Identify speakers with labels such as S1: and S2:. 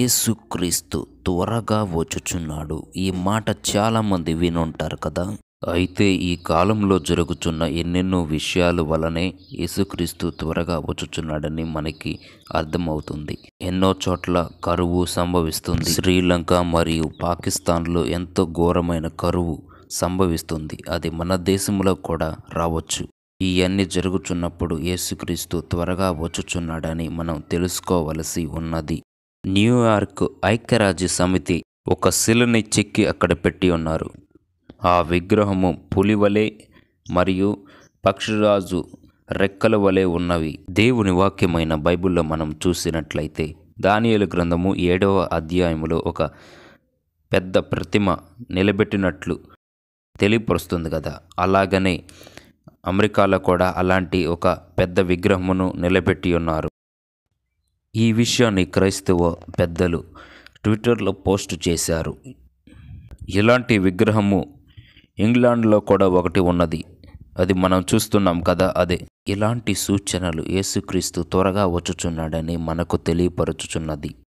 S1: ఏసుక్రీస్తు త్వరగా వచ్చుచున్నాడు ఈ మాట చాలామంది వినుంటారు కదా అయితే ఈ కాలంలో జరుగుతున్న ఎన్నెన్నో విషయాల వలనే యేసుక్రీస్తు త్వరగా వచ్చుచున్నాడని మనకి అర్థమవుతుంది ఎన్నో చోట్ల కరువు సంభవిస్తుంది శ్రీలంక మరియు పాకిస్తాన్లో ఎంతో ఘోరమైన కరువు సంభవిస్తుంది అది మన దేశంలో కూడా రావచ్చు ఇవన్నీ జరుగుతున్నప్పుడు యేసుక్రీస్తు త్వరగా వచ్చుచున్నాడని మనం తెలుసుకోవలసి ఉన్నది న్యూయార్క్ ఐక్యరాజ్య సమితి ఒక శిలని చెక్కి అక్కడ పెట్టి ఉన్నారు ఆ విగ్రహము పులివలే మరియు పక్షిరాజు రెక్కల వలె ఉన్నవి దేవుని వాక్యమైన బైబిల్లో మనం చూసినట్లయితే దానియలు గ్రంథము ఏడవ అధ్యాయములో ఒక పెద్ద ప్రతిమ నిలబెట్టినట్లు తెలియపరుస్తుంది కదా అలాగనే అమెరికాలో కూడా అలాంటి ఒక పెద్ద విగ్రహమును నిలబెట్టి ఉన్నారు ఈ విషయాన్ని క్రైస్తవ పెద్దలు ట్విట్టర్లో పోస్ట్ చేశారు ఇలాంటి విగ్రహము ఇంగ్లాండ్లో కూడా ఒకటి ఉన్నది అది మనం చూస్తున్నాం కదా అదే ఇలాంటి సూచనలు యేసుక్రీస్తు త్వరగా వచ్చుచున్నాడని మనకు తెలియపరచుచున్నది